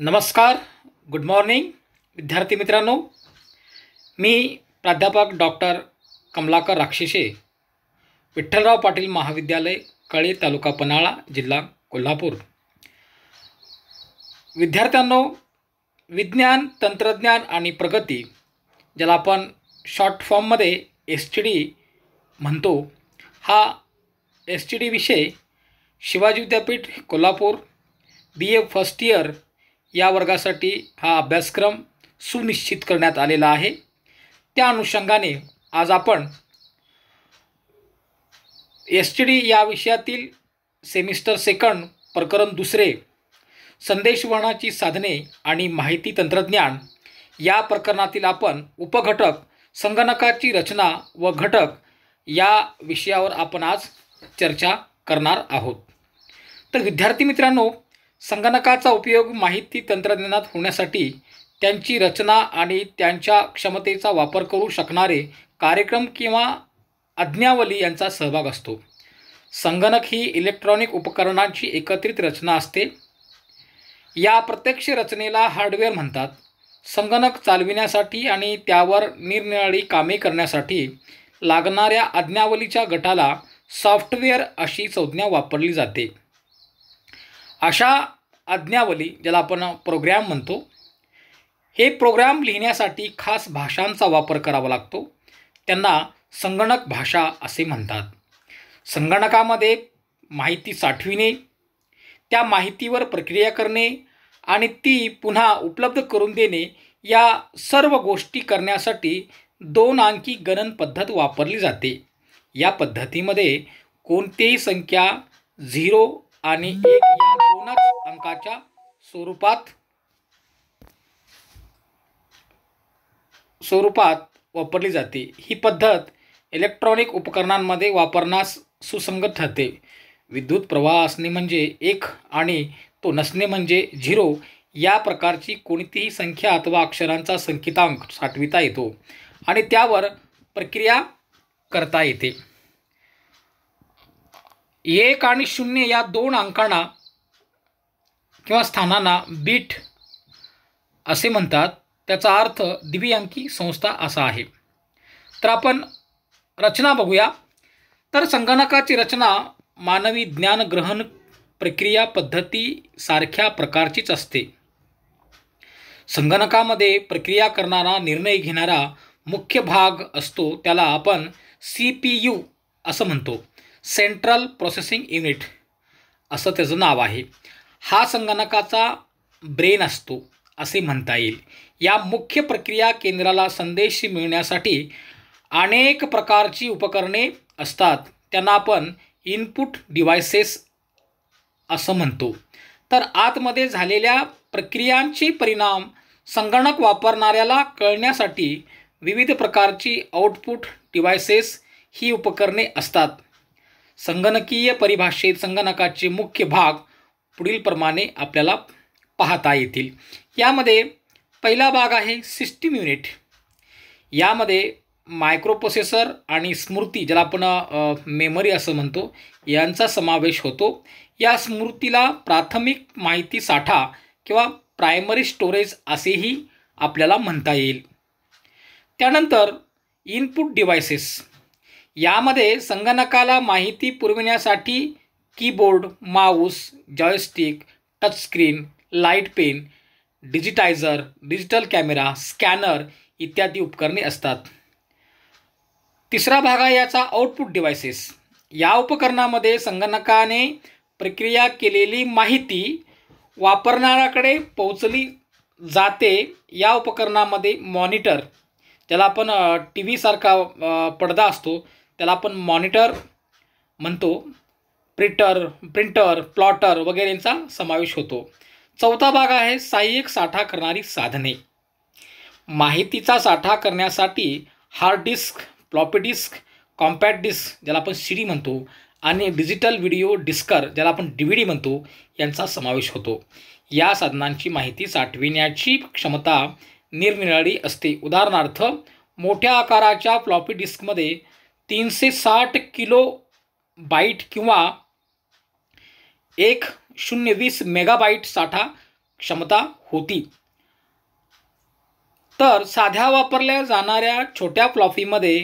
नमस्कार good morning विद्यार्थी मित्रांनो मी प्राध्यापक डॉक्टर कमलाकर राक्षिसे विठ्ठलराव पाटील महाविद्यालय कळे तालुका पन्हाळा जिल्हा कोल्हापूर विद्यार्थ्यांनो विज्ञान तंत्रज्ञान आणि प्रगती ज्याला आपण शॉर्ट फॉर्ममध्ये एस टी डी म्हणतो हा एस टी डी विषय शिवाजी विद्यापीठ Kolhapur B A first year या वर्गासाठी हा अभ्यासक्रम सुनिश्चित करण्यात आलेला आहे त्या अनुषंगाने आज आपण एस टी डी या विषयातील सेमिस्टर सेकंड प्रकरण दुसरे संदेशवहनाची साधने आणि माहिती तंत्रज्ञान या प्रकरणातील आपण उपघटक संगणकाची रचना व घटक या विषयावर आपण आज चर्चा करणार आहोत तर विद्यार्थी मित्रांनो संगणकाचा उपयोग माहिती तंत्रज्ञानात होण्यासाठी त्यांची रचना आणि त्यांच्या क्षमतेचा वापर करू शकणारे कार्यक्रम किंवा आज्ञावली यांचा सहभाग असतो संगणक ही इलेक्ट्रॉनिक उपकरणांची एकत्रित रचना असते या प्रत्यक्ष रचनेला हार्डवेअर म्हणतात संगणक चालविण्यासाठी आणि त्यावर निरनिराळी कामे करण्यासाठी लागणाऱ्या आज्ञावलीच्या गटाला सॉफ्टवेअर अशी संज्ञा वापरली जाते अशा आज्ञावली ज्याला आपण प्रोग्रॅम म्हणतो हे प्रोग्राम लिहिण्यासाठी खास भाषांचा वापर करावा लागतो त्यांना संगणक भाषा असे म्हणतात संगणकामध्ये माहिती साठविणे त्या माहितीवर प्रक्रिया करणे आणि ती पुन्हा उपलब्ध करून देणे या सर्व गोष्टी करण्यासाठी दोन अंकी गणन पद्धत वापरली जाते या पद्धतीमध्ये कोणतीही संख्या झिरो आणि एक या स्वरूपात स्वरूपात वापरली जाते ही पद्धत इलेक्ट्रॉनिक उपकरणांमध्ये वापरण्यास सुसंगत ठरते विद्युत प्रवाह असणे म्हणजे एक आणि तो नसणे म्हणजे झिरो या प्रकारची कोणतीही संख्या अथवा अक्षरांचा संकेतांक साठविता येतो आणि त्यावर प्रक्रिया करता येते एक आणि शून्य या दोन अंकांना किंवा स्थानांना बीट असे म्हणतात त्याचा अर्थ दिव्यांकी संस्था असा आहे तर आपण रचना बघूया तर संगणकाची रचना मानवी ज्ञान ग्रहण प्रक्रिया पद्धती सारख्या प्रकारचीच असते संगणकामध्ये प्रक्रिया करणारा निर्णय घेणारा मुख्य भाग असतो त्याला आपण सी पी यू असं म्हणतो सेंट्रल प्रोसेसिंग युनिट असं त्याचं नाव आहे हा संगणकाचा ब्रेन असतो असे म्हणता येईल या मुख्य प्रक्रिया केंद्राला संदेश मिळण्यासाठी अनेक प्रकारची उपकरणे असतात त्यांना आपण इनपुट डिव्हायसेस असं म्हणतो तर आतमध्ये झालेल्या प्रक्रियांचे परिणाम संगणक वापरणाऱ्याला कळण्यासाठी विविध प्रकारची आउटपुट डिव्हायसेस ही उपकरणे असतात संगणकीय परिभाषेत संगणकाचे मुख्य भाग पुढील प्रमाणे आपल्याला पाहता येतील यामध्ये पहिला भाग आहे सिस्टीम युनिट यामध्ये मायक्रोप्रोसेसर आणि स्मृती ज्याला आपण मेमरी असं म्हणतो यांचा समावेश होतो या स्मृतीला प्राथमिक माहिती साठा किंवा प्रायमरी स्टोरेज असेही आपल्याला म्हणता येईल त्यानंतर इनपुट डिवायसेस यामध्ये संगणकाला माहिती पुरविण्यासाठी keyboard mouse joystick touchscreen light pen digitiser digital camera scanner इत्यादी उपकरणे असतात तिसरा भाग आहे याचा आउटपुट डिवायसेस या उपकरणामध्ये संगणकाने प्रक्रिया केलेली माहिती वापरणाऱ्याकडे पोहोचली जाते या उपकरणामध्ये मॉनिटर ज्याला आपण टी व्हीसारखा पडदा असतो त्याला आपण मॉनिटर म्हणतो प्रिंटर प्रिंटर प्लॉटर वगैरेंचा समावेश होतो चौथा भाग आहे सहाय्यक साठा करणारी साधने माहितीचा साठा करण्यासाठी hard disk floppy disk compact disk ज्याला आपण सी डी म्हणतो आणि डिजिटल व्हिडिओ डिस्कर ज्याला आपण डी व्ही डी म्हणतो यांचा समावेश होतो या साधनांची माहिती साठविण्याची क्षमता निरनिराळी असते उदाहरणार्थ मोठ्या आकाराच्या फ्लॉपी डिस्कमध्ये तीनशे साठ किलो बाईट किंवा एक शून्य वीस मेगाबाईट साठा क्षमता होती तर साध्या वापरल्या जाणाऱ्या छोट्या फ्लॉफीमध्ये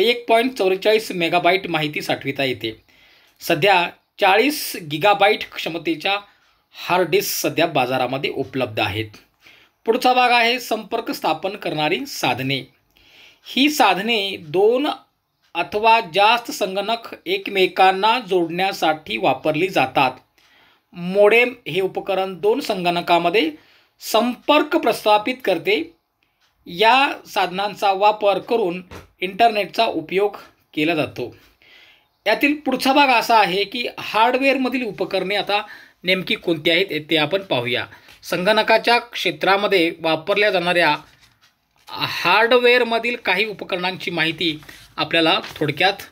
एक पॉईंट चौवेचाळीस मेगाबाईट माहिती साठविता येते सध्या चाळीस गिगाबाईट क्षमतेच्या हार्ड डिस्क सध्या बाजारामध्ये उपलब्ध आहेत पुढचा भाग आहे संपर्क स्थापन करणारी साधने ही साधने दोन अथवा जास्त संगणक एकमेकांना जोडण्यासाठी वापरली जातात मोडेम हे उपकरण दोन संगणकामध्ये संपर्क प्रस्थापित करते या साधनांचा वापर करून इंटरनेटचा उपयोग केला जातो यातील पुढचा भाग असा आहे की हार्डवेअरमधील उपकरणे आता नेमकी कोणती आहेत ते आपण पाहूया संगणकाच्या क्षेत्रामध्ये वापरल्या जाणाऱ्या हार्डवेअरमधील काही उपकरणांची माहिती आपल्याला थोडक्यात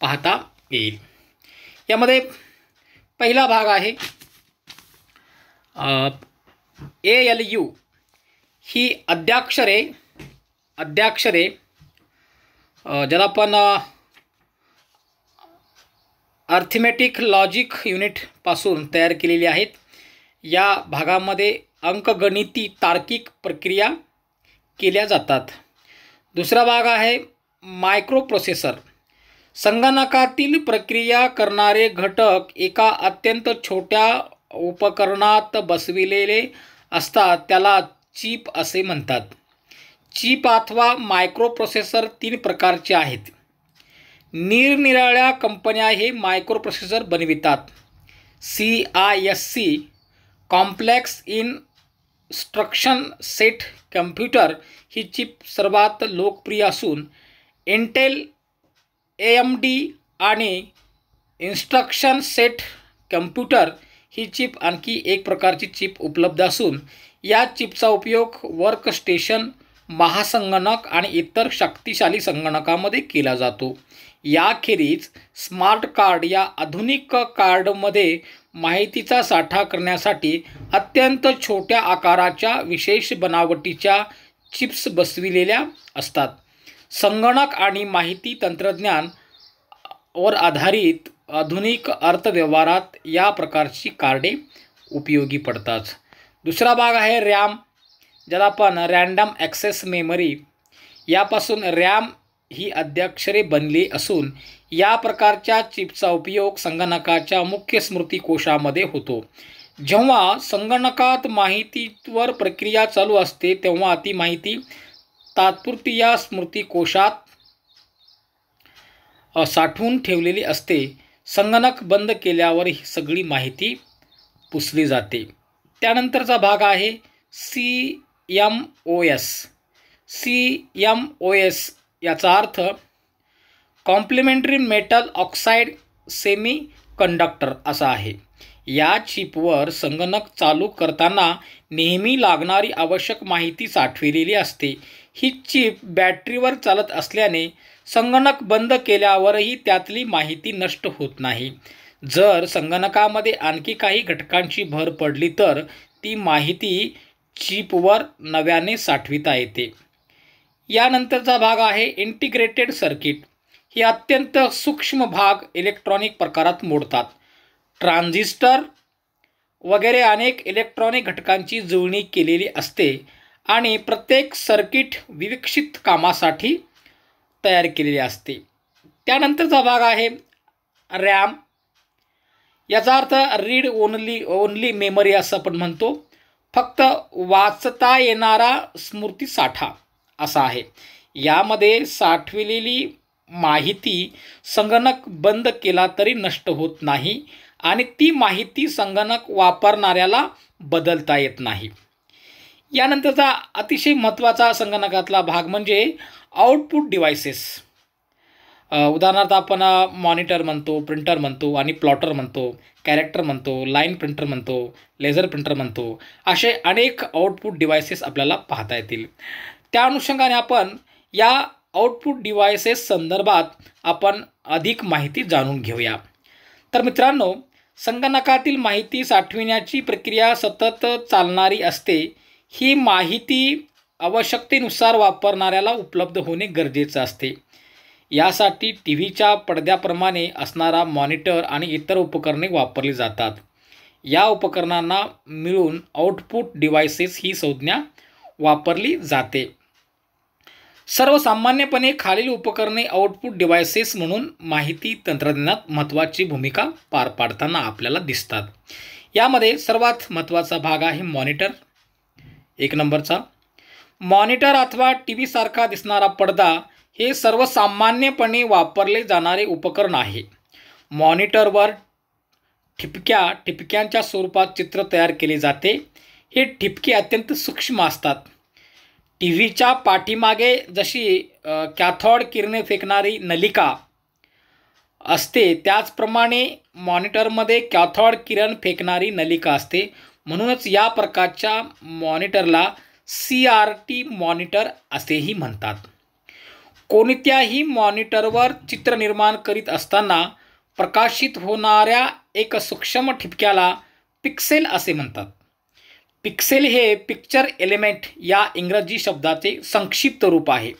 पाहता येईल यामध्ये पहिला भाग आहे ए एल यू ही अध्याक्षरे अध्याक्षरे ज्याला आपण अर्थमेटिक लॉजिक युनिटपासून तयार केलेली आहेत या भागामध्ये अंकगणिती तार्किक प्रक्रिया केल्या जातात दुसरा भाग आहे मायक्रो प्रोसेसर संगणकातील प्रक्रिया करणारे घटक एका अत्यंत छोट्या उपकरणात बसविलेले असतात त्याला चीप असे म्हणतात चीप अथवा प्रोसेसर तीन प्रकारचे आहेत निरनिराळ्या कंपन्या हे मायक्रोप्रोसेसर बनवितात C I S C complex instruction set computer ही चीप सर्वात लोकप्रिय असून इंटेल ए एम डी आणि इन्स्ट्रक्शन सेट कम्प्युटर ही चिप आणखी एक प्रकारची चिप उपलब्ध असून या चिपचा उपयोग वर्कस्टेशन महासंगणक आणि इतर शक्तिशाली संगणकामध्ये केला जातो याखेरीज स्मार्ट कार्ड या आधुनिक कार्डमध्ये माहितीचा साठा करण्यासाठी अत्यंत छोट्या आकाराच्या विशेष बनावटीच्या चिप्स बसविलेल्या असतात संगणक आणि माहिती तंत्रज्ञान वर आधारित आधुनिक अर्थव्यवहारात या प्रकारची कार्डे उपयोगी पडतात दुसरा भाग आहे रॅम ज्याला आपण रॅन्डम ॲक्सेस मेमरी यापासून रॅम ही अध्यक्षरे बनली असून या प्रकारच्या चिपचा उपयोग संगणकाच्या मुख्य कोशामध्ये होतो जेव्हा संगणकात माहितीवर प्रक्रिया चालू असते तेव्हा ती माहिती तात्पुरती या कोशात साठवून ठेवलेली असते संगणक बंद केल्यावर ही सगळी माहिती पुसली जाते त्यानंतरचा भाग आहे C M O S C M O S याचा अर्थ complementary metal oxide semiconductor असा आहे या चिपवर संगणक चालू करताना नेहमी लागणारी आवश्यक माहिती साठविलेली असते ही चिप बॅटरीवर चालत असल्याने संगणक बंद केल्यावरही त्यातली माहिती नष्ट होत नाही जर संगणकामध्ये आणखी काही घटकांची भर पडली तर ती माहिती चिपवर नव्याने साठविता येते यानंतरचा भाग आहे इंटिग्रेटेड सर्किट हे अत्यंत सूक्ष्म भाग इलेक्ट्रॉनिक प्रकारात मोडतात ट्रान्झिस्टर वगैरे अनेक इलेक्ट्रॉनिक घटकांची जुळणी केलेली असते आणि प्रत्येक सर्किट विविक्षित कामासाठी तयार केलेली असते त्यानंतरचा भाग आहे रॅम याचा अर्थ रीड ओनली ओनली मेमरी असं आपण म्हणतो फक्त वाचता येणारा स्मृती साठा असा आहे यामध्ये साठविलेली माहिती संगणक बंद केला तरी नष्ट होत नाही आणि ती माहिती संगणक वापरणाऱ्याला बदलता येत नाही यानंतरचा अतिशय महत्त्वाचा संगणकातला भाग म्हणजे आउटपुट डिव्हायसेस उदाहरणार्थ आपण मॉनिटर म्हणतो प्रिंटर म्हणतो आणि प्लॉटर म्हणतो कॅरेक्टर म्हणतो लाईन प्रिंटर म्हणतो लेझर प्रिंटर म्हणतो असे अनेक आउटपुट डिव्हायसेस आपल्याला पाहता येतील त्या अनुषंगाने आपण या आउटपुट डिव्हायसेस संदर्भात आपण अधिक माहिती जाणून घेऊया तर मित्रांनो संगणकातील माहिती साठविण्याची प्रक्रिया सतत चालणारी असते ही माहिती आवश्यकतेनुसार वापरणाऱ्याला उपलब्ध होणे गरजेचं असते यासाठी टी व्हीच्या पडद्याप्रमाणे असणारा मॉनिटर आणि इतर उपकरणे वापरली जातात या उपकरणांना मिळून आउटपुट डिवायसेस ही संज्ञा वापरली जाते सर्वसामान्यपणे खालील उपकरणे आउटपुट डिवायसेस म्हणून माहिती तंत्रज्ञानात महत्त्वाची भूमिका पार पाडताना आपल्याला दिसतात यामध्ये सर्वात महत्त्वाचा भाग आहे मॉनिटर एक नंबरचा मॉनिटर अथवा टी व्हीसारखा दिसणारा पडदा हे सर्वसामान्यपणे वापरले जाणारे उपकरण आहे मॉनिटरवर ठिपक्या ठिपक्यांच्या स्वरूपात चित्र तयार केले जाते हे ठिपके अत्यंत सूक्ष्म असतात टी व्हीच्या पाठीमागे जशी कॅथॉड किरणे फेकणारी नलिका असते त्याचप्रमाणे मॉनिटरमध्ये कॅथॉड किरण फेकणारी नलिका असते म्हणूनच या प्रकारच्या मॉनिटरला सी आर टी मॉनिटर असेही म्हणतात कोणत्याही मॉनिटरवर चित्र निर्माण करीत असताना प्रकाशित होणाऱ्या एक सूक्ष्म ठिपक्याला पिक्सेल असे म्हणतात पिक्सेल हे पिक्चर एलिमेंट या इंग्रजी शब्दाचे संक्षिप्त रूप आहे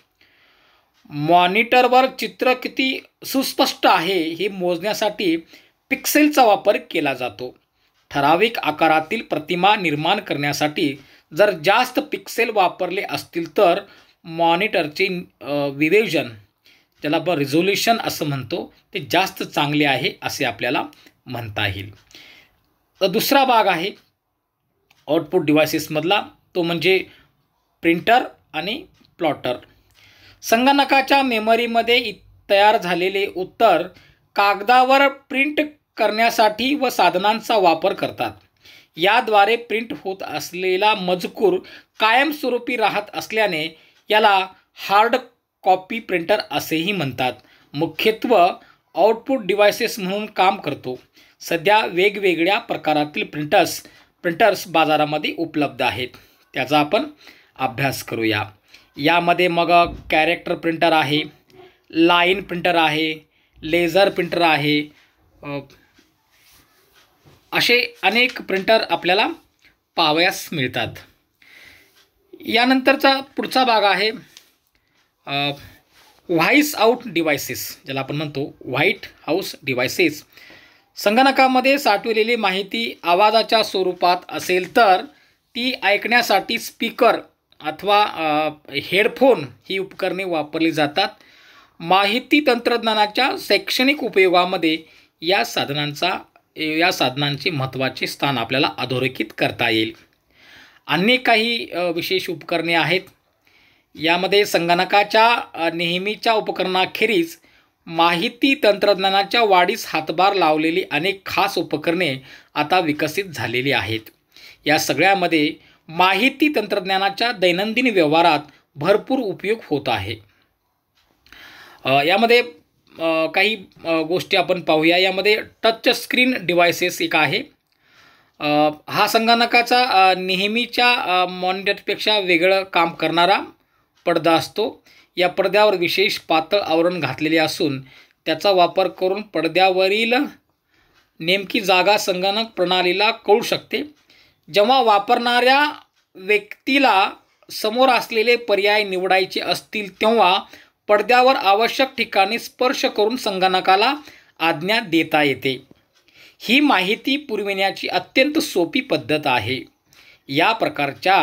मॉनिटरवर चित्र किती सुस्पष्ट आहे हे मोजण्यासाठी पिक्सेलचा वापर केला जातो ठराविक आकारातील प्रतिमा निर्माण करण्यासाठी जर जास्त पिक्सेल वापरले असतील तर मॉनिटरचे विवेजन ज्याला आपण रिझोल्युशन असं म्हणतो ते जास्त चांगले आहे असे आपल्याला म्हणता येईल तर दुसरा भाग आहे आउटपुट डिव्हायसेसमधला तो म्हणजे प्रिंटर आणि प्लॉटर संगणकाच्या मेमरीमध्ये तयार झालेले उत्तर कागदावर प्रिंट करण्यासाठी व साधनांचा वापर करतात याद्वारे प्रिंट होत असलेला मजकूर कायमस्वरूपी राहत असल्याने याला हार्ड कॉपी प्रिंटर असेही म्हणतात मुख्यत्व आउटपुट डिव्हायसेस म्हणून काम करतो सध्या वेगवेगळ्या प्रकारातील प्रिंटर्स प्रिंटर्स बाजारामध्ये उपलब्ध आहेत त्याचा आपण अभ्यास करूया यामध्ये मग कॅरेक्टर प्रिंटर आहे लाईन प्रिंटर आहे लेझर प्रिंटर आहे असे अनेक प्रिंटर आपल्याला पाहावयास मिळतात यानंतरचा पुढचा भाग आहे व्हाईस आउट डिवायसेस ज्याला आपण म्हणतो व्हाईट हाऊस डिवायसेस संगणकामध्ये साठवलेली माहिती आवाजाच्या स्वरूपात असेल तर ती ऐकण्यासाठी स्पीकर अथवा हेडफोन ही उपकरणे वापरली जातात माहिती तंत्रज्ञानाच्या शैक्षणिक उपयोगामध्ये या साधनांचा या साधनांचे महत्त्वाचे स्थान आपल्याला अधोरेखित करता येईल अन्य काही विशेष उपकरणे आहेत यामध्ये संगणकाच्या नेहमीच्या उपकरणाखेरीज माहिती तंत्रज्ञानाच्या वाढीस हातभार लावलेली अनेक खास उपकरणे आता विकसित झालेली आहेत या सगळ्यामध्ये माहिती तंत्रज्ञानाच्या दैनंदिन व्यवहारात भरपूर उपयोग होत आहे यामध्ये काही गोष्टी आपण पाहूया यामध्ये टच स्क्रीन डिव्हायसेस एक आहे हा संगणकाचा नेहमीच्या मॉनिटरपेक्षा वेगळं काम करणारा पडदा असतो या पडद्यावर विशेष पातळ आवरण घातलेले असून त्याचा वापर करून पडद्यावरील नेमकी जागा संगणक प्रणालीला कळू शकते जेव्हा वापरणाऱ्या व्यक्तीला समोर असलेले पर्याय निवडायचे असतील तेव्हा पडद्यावर आवश्यक ठिकाणी स्पर्श करून संगणकाला आज्ञा देता येते ही माहिती पुरविण्याची अत्यंत सोपी पद्धत आहे या प्रकारच्या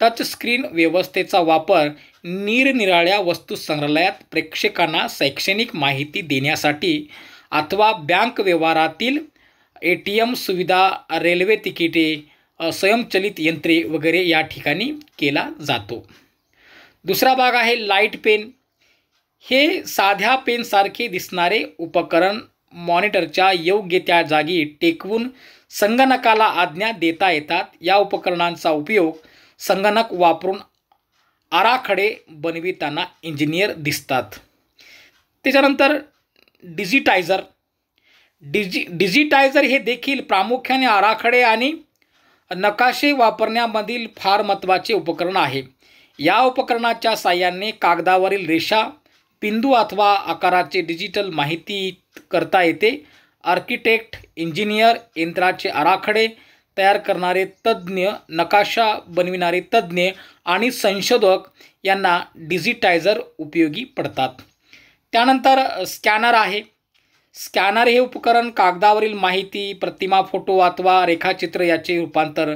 टचस्क्रीन व्यवस्थेचा वापर निरनिराळ्या संग्रहालयात प्रेक्षकांना शैक्षणिक माहिती देण्यासाठी अथवा बँक व्यवहारातील ए टी एम सुविधा रेल्वे तिकिटे स्वयंचलित यंत्रे वगैरे या ठिकाणी केला जातो दुसरा भाग आहे लाईट पेन हे साध्या पेनसारखे दिसणारे उपकरण मॉनिटरच्या योग्य त्या जागी टेकवून संगणकाला आज्ञा देता येतात या उपकरणांचा उपयोग संगणक वापरून आराखडे बनविताना इंजिनियर दिसतात त्याच्यानंतर डिजिटायझर डिजि डिजिटायझर हे देखील प्रामुख्याने आराखडे आणि नकाशे वापरण्यामधील फार महत्त्वाचे उपकरण आहे या उपकरणाच्या साह्याने कागदावरील रेषा बिंदू अथवा आकाराचे डिजिटल माहिती करता येते आर्किटेक्ट इंजिनियर यंत्राचे आराखडे तयार करणारे तज्ज्ञ नकाशा बनविणारे तज्ज्ञ आणि संशोधक यांना डिजिटायझर उपयोगी पडतात त्यानंतर स्कॅनर आहे स्कॅनर हे उपकरण कागदावरील माहिती प्रतिमा फोटो अथवा रेखाचित्र याचे रूपांतर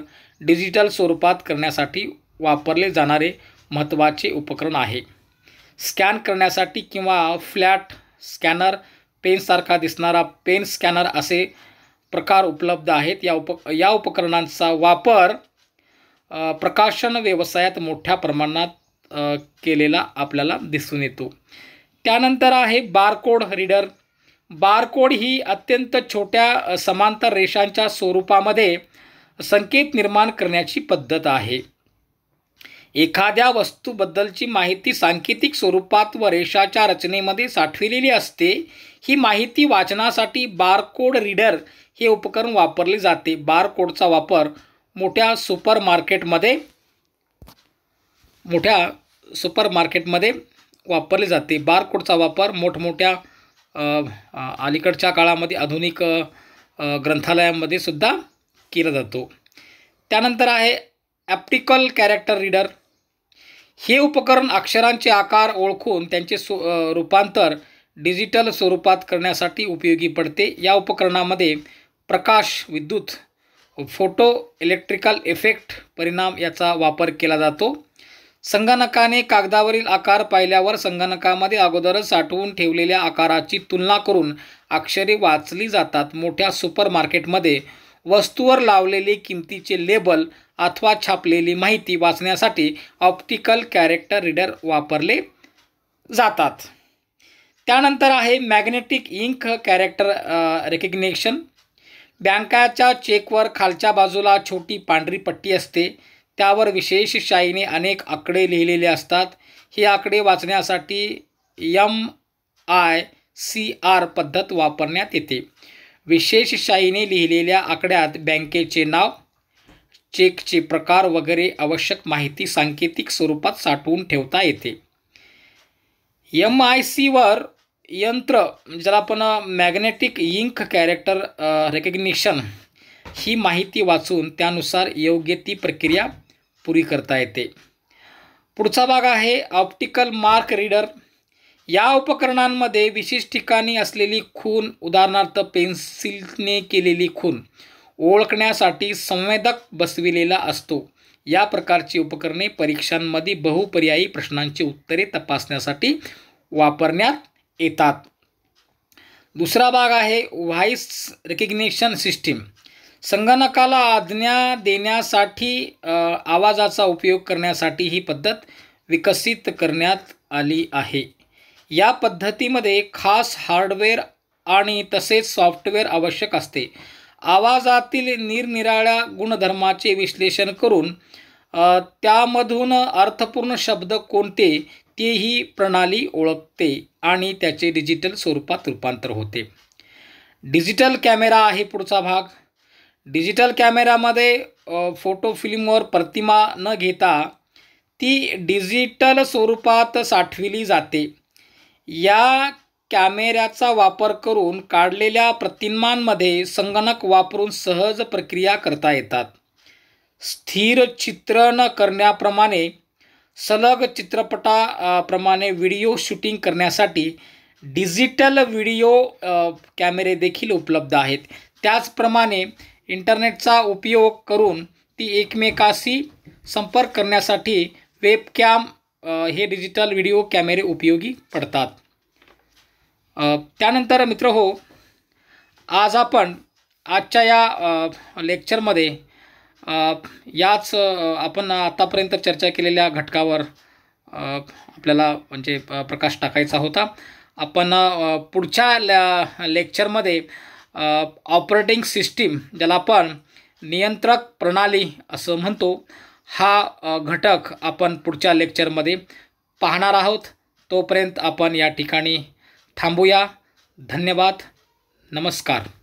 डिजिटल स्वरूपात करण्यासाठी वापरले जाणारे महत्त्वाचे उपकरण आहे स्कॅन करण्यासाठी किंवा फ्लॅट स्कॅनर पेनसारखा दिसणारा पेन स्कॅनर असे प्रकार उपलब्ध आहेत या उप या उपकरणांचा वापर प्रकाशन व्यवसायात मोठ्या प्रमाणात केलेला आपल्याला दिसून येतो त्यानंतर आहे बारकोड रीडर बारकोड ही अत्यंत छोट्या समांतर रेषांच्या स्वरूपामध्ये संकेत निर्माण करण्याची पद्धत आहे एखाद्या वस्तूबद्दलची माहिती सांकेतिक स्वरूपात व रेषाच्या रचनेमध्ये साठविलेली असते ही माहिती वाचनासाठी बारकोड रीडर हे उपकरण वापरले जाते बारकोडचा वापर मोठ्या सुपर मार्केटमध्ये मोठ्या सुपर मार्केटमध्ये वापरले जाते बारकोडचा वापर मोठमोठ्या अलीकडच्या काळामध्ये आधुनिक ग्रंथालयामध्ये सुद्धा केला जातो त्यानंतर आहे ॲप्टिकल कॅरेक्टर रीडर हे उपकरण अक्षरांचे आकार ओळखून त्यांचे सु रूपांतर डिजिटल स्वरूपात करण्यासाठी उपयोगी पडते या उपकरणामध्ये प्रकाश विद्युत फोटो इलेक्ट्रिकल इफेक्ट परिणाम याचा वापर केला जातो संगणकाने कागदावरील आकार पाहिल्यावर संगणकामध्ये अगोदरच साठवून ठेवलेल्या आकाराची तुलना करून अक्षरे वाचली जातात मोठ्या सुपरमार्केटमध्ये वस्तूवर लावलेले किमतीचे लेबल अथवा छापलेली माहिती वाचण्यासाठी ऑप्टिकल कॅरेक्टर रीडर वापरले जातात त्यानंतर आहे मॅग्नेटिक इंक कॅरेक्टर रेकग्नेशन बँकाच्या चेकवर खालच्या बाजूला छोटी पांढरी पट्टी असते त्यावर विशेष शाईने अनेक आकडे लिहिलेले असतात हे आकडे वाचण्यासाठी यम आय सी आर पद्धत वापरण्यात येते विशेषशाहीने लिहिलेल्या आकड्यात बँकेचे नाव चेकचे प्रकार वगैरे आवश्यक माहिती सांकेतिक स्वरूपात साठवून ठेवता येते एम आय सीवर यंत्र ज्याला आपण मॅग्नेटिक इंक कॅरेक्टर रेकग्निशन ही माहिती वाचून त्यानुसार योग्य ती प्रक्रिया पुरी करता येते पुढचा भाग आहे ऑप्टिकल मार्क रीडर या उपकरणांमध्ये विशेष ठिकाणी असलेली खून उदाहरणार्थ पेन्सिलने केलेली खून ओळखण्यासाठी संवेदक बसविलेला असतो या प्रकारची उपकरणे परीक्षांमध्ये बहुपर्यायी प्रश्नांची उत्तरे तपासण्यासाठी वापरण्यात येतात दुसरा भाग आहे व्हॉइस रेकग्नेशन सिस्टीम संगणकाला आज्ञा देण्यासाठी आवाजाचा उपयोग करण्यासाठी ही पद्धत विकसित करण्यात आली आहे या पद्धतीमध्ये खास हार्डवेअर आणि तसेच सॉफ्टवेअर आवश्यक असते आवाजातील निरनिराळ्या गुणधर्माचे विश्लेषण करून त्यामधून अर्थपूर्ण शब्द कोणते तेही प्रणाली ओळखते आणि त्याचे डिजिटल स्वरूपात रूपांतर होते डिजिटल कॅमेरा आहे पुढचा भाग डिजिटल कॅमेरामध्ये फोटो फिल्मवर प्रतिमा न घेता ती डिजिटल स्वरूपात साठविली जाते या कॅमेऱ्याचा वापर करून काढलेल्या प्रतिमांमध्ये संगणक वापरून सहज प्रक्रिया करता येतात स्थिर चित्रण करण्याप्रमाणे सलग चित्रपटाप्रमाणे व्हिडिओ शूटिंग करण्यासाठी डिजिटल व्हिडिओ कॅमेरे देखील उपलब्ध आहेत त्याचप्रमाणे इंटरनेटचा उपयोग करून ती एकमेकाशी संपर्क करण्यासाठी वेबकॅम हे डिजिटल व्हिडिओ कॅमेरे उपयोगी पडतात त्यानंतर मित्र हो आज आपण आजच्या या लेक्चरमध्ये याच आपण आतापर्यंत चर्चा केलेल्या घटकावर आपल्याला म्हणजे प्रकाश टाकायचा होता आपण पुढच्या लॅ लेक्चरमध्ये ऑपरेटिंग सिस्टीम ज्याला आपण नियंत्रक प्रणाली असं म्हणतो हा घटक आपण पुढच्या लेक्चरमध्ये पाहणार आहोत तोपर्यंत आपण या ठिकाणी थांबूया धन्यवाद नमस्कार